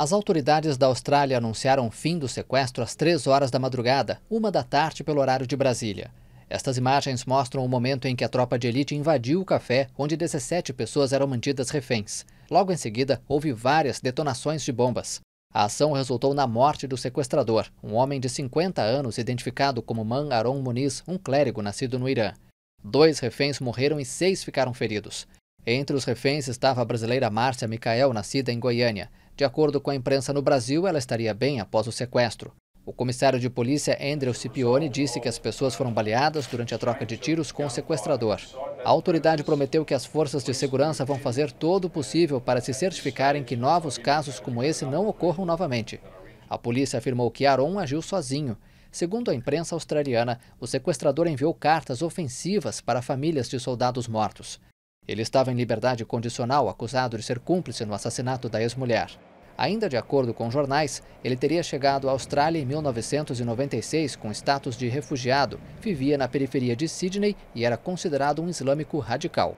As autoridades da Austrália anunciaram o fim do sequestro às três horas da madrugada, uma da tarde pelo horário de Brasília. Estas imagens mostram o momento em que a tropa de elite invadiu o café, onde 17 pessoas eram mantidas reféns. Logo em seguida, houve várias detonações de bombas. A ação resultou na morte do sequestrador, um homem de 50 anos identificado como Man Aron Muniz, um clérigo nascido no Irã. Dois reféns morreram e seis ficaram feridos. Entre os reféns estava a brasileira Márcia Micael, nascida em Goiânia. De acordo com a imprensa no Brasil, ela estaria bem após o sequestro. O comissário de polícia Andrew Scipione disse que as pessoas foram baleadas durante a troca de tiros com o sequestrador. A autoridade prometeu que as forças de segurança vão fazer todo o possível para se certificarem que novos casos como esse não ocorram novamente. A polícia afirmou que Aron agiu sozinho. Segundo a imprensa australiana, o sequestrador enviou cartas ofensivas para famílias de soldados mortos. Ele estava em liberdade condicional, acusado de ser cúmplice no assassinato da ex-mulher. Ainda de acordo com jornais, ele teria chegado à Austrália em 1996 com status de refugiado, vivia na periferia de Sydney e era considerado um islâmico radical.